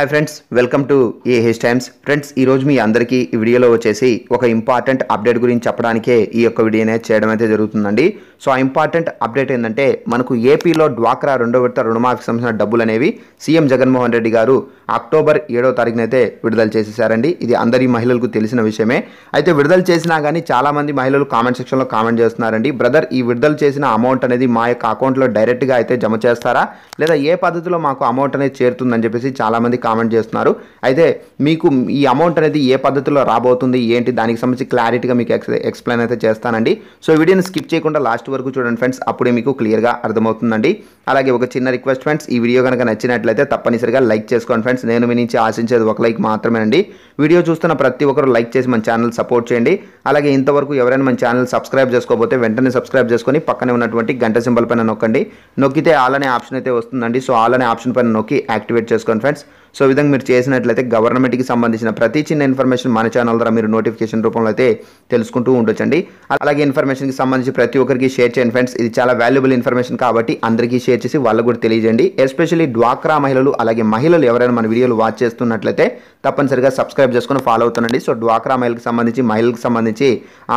hi friends welcome to AH Times friends ఈరోజు మీ అందరికీ ఈ వీడియోలో వచ్చేసి ఒక ఇంపార్టెంట్ అప్డేట్ గురించి చెప్పడానికే ఈ యొక్క వీడియోనే చేయడం అయితే జరుగుతుందండి సో ఆ ఇంపార్టెంట్ అప్డేట్ ఏంటంటే మనకు ఏపీలో డ్వాక్రా రెండో విడత రుణమాఫీకి సంబంధించిన డబ్బులు అనేవి సీఎం జగన్మోహన్ రెడ్డి గారు అక్టోబర్ ఏడో తారీఖునైతే విడుదల చేసేసారండి ఇది అందరి మహిళలకు తెలిసిన విషయమే అయితే విడుదల చేసినా కానీ చాలామంది మహిళలు కామెంట్ సెక్షన్లో కామెంట్ చేస్తున్నారండి బ్రదర్ ఈ విడుదల చేసిన అమౌంట్ అనేది మా యొక్క అకౌంట్లో డైరెక్ట్గా అయితే జమ చేస్తారా లేదా ఏ పద్ధతిలో మాకు అమౌంట్ అనేది చేరుతుందని చెప్పేసి చాలామంది కామెంట్ చేస్తున్నారు అయితే మీకు ఈ అమౌంట్ అనేది ఏ పద్ధతిలో రాబోతుంది ఏంటి దానికి సంబంధించి క్లారిటీగా మీకు ఎక్స్ ఎక్స్ప్లెయిన్ అయితే చేస్తానండి సో వీడియోని స్కిప్ చేయకుండా లాస్ట్ లాస్ట్ వరకు చూడండి ఫ్రెండ్స్ అప్పుడే మీకు క్లియర్గా అర్థమవుతుందండి అలాగే ఒక చిన్న రిక్వెస్ట్ ఫ్రెండ్స్ ఈ వీడియో కనుక నచ్చినట్లయితే తప్పనిసరిగా లైక్ చేసుకోండి ఫ్రెండ్స్ నేను మీ నుంచి ఆశించేది ఒక లైక్ మాత్రమేనండి వీడియో చూస్తున్న ప్రతి ఒక్కరు లైక్ చేసి మన ఛానల్ సపోర్ట్ చేయండి అలాగే ఇంతవరకు ఎవరైనా మన ఛానల్ సబ్స్క్రైబ్ చేసుకోకపోతే వెంటనే సబ్స్క్రైబ్ చేసుకొని పక్కనే ఉన్నటువంటి గంట సింబల్ పైన నొక్కండి నొక్కితే ఆల్ అనే ఆప్షన్ అయితే వస్తుందండి సో ఆల్ అనే ఆప్షన్ పైన నొక్కి యాక్టివేట్ చేసుకోండి ఫ్రెండ్స్ సో విధంగా మీరు చేసినట్లయితే గవర్నమెంట్కి సంబంధించిన ప్రతి చిన్న ఇన్ఫర్మేషన్ మన ఛానల్ ద్వారా మీరు నోటిఫికేషన్ రూపంలో అయితే తెలుసుకుంటూ ఉండొచ్చండి అలాగే ఇన్ఫర్మేషన్కి సంబంధించి ప్రతి ఒక్కరికి షేర్ చేయండి ఫ్రెండ్స్ ఇది చాలా వాల్యుబుల్ ఇన్ఫర్మేషన్ కాబట్టి అందరికీ షేర్ చేసి వాళ్ళకు కూడా తెలియజేయండి ఎస్పెషల్లీ డ్వాక్రా మహిళలు అలాగే మహిళలు ఎవరైనా మన వీడియోలు వాచ్ చేస్తున్నట్లయితే తప్పనిసరిగా సబ్స్క్రైబ్ చేసుకుని ఫాలో అవుతుండండి సో డ్వాక్రా మహిళలకు సంబంధించి మహిళలకు సంబంధించి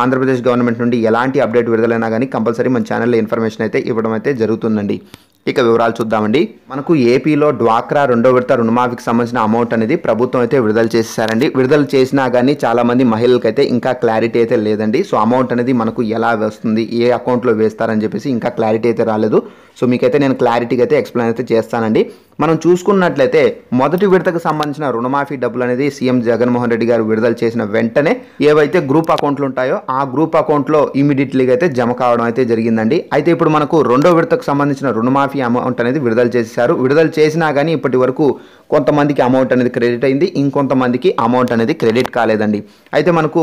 ఆంధ్రప్రదేశ్ గవర్నమెంట్ నుండి ఎలాంటి అప్డేట్ విడుదలైనా కానీ కంపల్సరీ మన ఛానల్లో ఇన్ఫర్మేషన్ అయితే ఇవ్వడం అయితే జరుగుతుందండి ఇక వివరాలు చూద్దామండి మనకు ఏపీలో డ్వాక్రా రెండో విడత రుణమాఫీకి సంబంధించిన అమౌంట్ అనేది ప్రభుత్వం అయితే విడుదల చేసేసారండి విడుదల చేసినా కానీ చాలామంది మహిళలకు అయితే ఇంకా క్లారిటీ అయితే లేదండి సో అమౌంట్ అనేది మనకు ఎలా వస్తుంది ఏ అకౌంట్లో వేస్తారని చెప్పేసి ఇంకా క్లారిటీ అయితే రాలేదు సో మీకైతే నేను క్లారిటీగా అయితే ఎక్స్ప్లెయిన్ అయితే చేస్తానండి మనం చూసుకున్నట్లయితే మొదటి విడతకు సంబంధించిన రుణమాఫీ డబ్బులు అనేది సీఎం జగన్మోహన్ రెడ్డి గారు విడుదల చేసిన వెంటనే ఏవైతే గ్రూప్ అకౌంట్లు ఉంటాయో ఆ గ్రూప్ అకౌంట్లో ఇమీడియట్లీగా అయితే జమ కావడం అయితే జరిగిందండి అయితే ఇప్పుడు మనకు రెండో విడతకు సంబంధించిన రుణమాఫీ ఆఫ్ ఈ అమౌంట్ అనేది విడుదల చేశారు విడుదల చేసినా కానీ ఇప్పటి వరకు కొంతమందికి అమౌంట్ అనేది క్రెడిట్ అయింది ఇంకొంతమందికి అమౌంట్ అనేది క్రెడిట్ కాలేదండి అయితే మనకు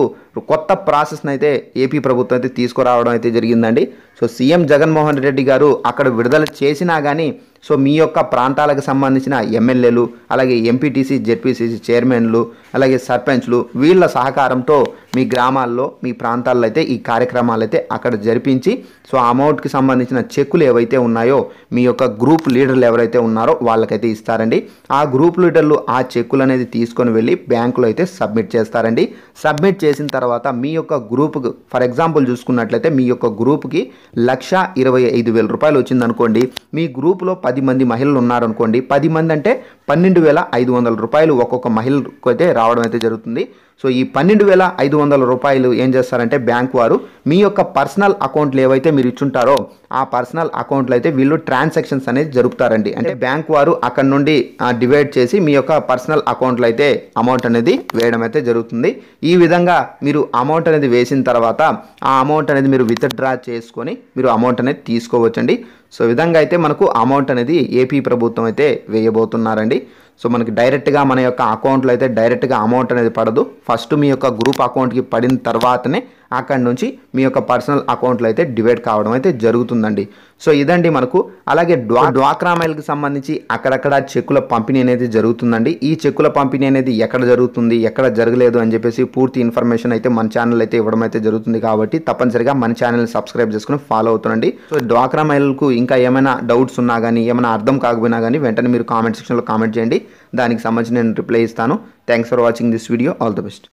కొత్త ప్రాసెస్ని అయితే ఏపీ ప్రభుత్వం అయితే తీసుకురావడం అయితే జరిగిందండి సో సీఎం జగన్మోహన్ రెడ్డి గారు అక్కడ విడుదల చేసినా కానీ సో మీ యొక్క ప్రాంతాలకు సంబంధించిన ఎమ్మెల్యేలు అలాగే ఎంపీటీసీ జెడ్పీసీసీ చైర్మన్లు అలాగే సర్పంచ్లు వీళ్ళ సహకారంతో మీ గ్రామాల్లో మీ ప్రాంతాల్లో అయితే ఈ కార్యక్రమాలు అయితే అక్కడ జరిపించి సో అమౌంట్కి సంబంధించిన చెక్కులు ఏవైతే ఉన్నాయో మీ యొక్క గ్రూప్ లీడర్లు ఎవరైతే ఉన్నారో వాళ్ళకైతే ఇస్తారండి ఆ గ్రూప్ లీడర్లు ఆ చెక్కులు అనేది తీసుకొని వెళ్ళి బ్యాంకులో అయితే సబ్మిట్ చేస్తారండి సబ్మిట్ చేసిన తర్వాత మీ యొక్క గ్రూప్కి ఫర్ ఎగ్జాంపుల్ చూసుకున్నట్లయితే మీ యొక్క గ్రూప్కి లక్ష ఇరవై ఐదు వేల రూపాయలు వచ్చిందనుకోండి మీ గ్రూప్లో పది మంది మహిళలు ఉన్నారనుకోండి పది మంది అంటే పన్నెండు వేల ఐదు వందల రూపాయలు ఒక్కొక్క మహిళకు అయితే రావడం అయితే జరుగుతుంది సో ఈ పన్నెండు వేల ఐదు వందల రూపాయలు ఏం చేస్తారంటే బ్యాంక్ వారు మీ యొక్క పర్సనల్ అకౌంట్లు ఏవైతే మీరు ఇచ్చుంటారో ఆ పర్సనల్ అకౌంట్లు అయితే వీళ్ళు ట్రాన్సాక్షన్స్ అనేది జరుపుతారండి అంటే బ్యాంక్ వారు అక్కడ నుండి డివైడ్ చేసి మీ యొక్క పర్సనల్ అకౌంట్లు అయితే అమౌంట్ అనేది వేయడం అయితే జరుగుతుంది ఈ విధంగా మీరు అమౌంట్ అనేది వేసిన తర్వాత ఆ అమౌంట్ అనేది మీరు విత్డ్రా చేసుకొని మీరు అమౌంట్ అనేది తీసుకోవచ్చండి సో విధంగా అయితే మనకు అమౌంట్ అనేది ఏపీ ప్రభుత్వం అయితే వేయబోతున్నారండి సో మనకి డైరెక్ట్గా మన యొక్క అకౌంట్లో అయితే డైరెక్ట్గా అమౌంట్ అనేది పడదు ఫస్ట్ మీ యొక్క గ్రూప్ అకౌంట్కి పడిన తర్వాతనే అక్కడి నుంచి మీ యొక్క పర్సనల్ అకౌంట్లో అయితే డివైడ్ కావడం అయితే జరుగుతుందండి సో ఇదండి మనకు అలాగే డ్వా డ్వాక్రా మైల్కి సంబంధించి అక్కడక్కడ చెక్కుల పంపిణీ అనేది జరుగుతుందండి ఈ చెక్కుల పంపిణీ అనేది ఎక్కడ జరుగుతుంది ఎక్కడ జరగలేదు అని చెప్పేసి పూర్తి ఇన్ఫర్మేషన్ అయితే మన ఛానల్ అయితే ఇవ్వడం అయితే జరుగుతుంది కాబట్టి తప్పనిసరిగా మన ఛానల్ సబ్స్క్రైబ్ చేసుకుని ఫాలో అవుతుండండి సో డ్వాక్రా మైల్కు ఇంకా ఏమైనా డౌట్స్ ఉన్నా కానీ ఏమైనా అర్థం కాకపోయినా కానీ వెంటనే మీరు కామెంట్ సెక్షన్లో కామెంట్ చేయండి దానికి సంబంధించి నేను రిప్లై ఇస్తాను thanks for watching this video all the best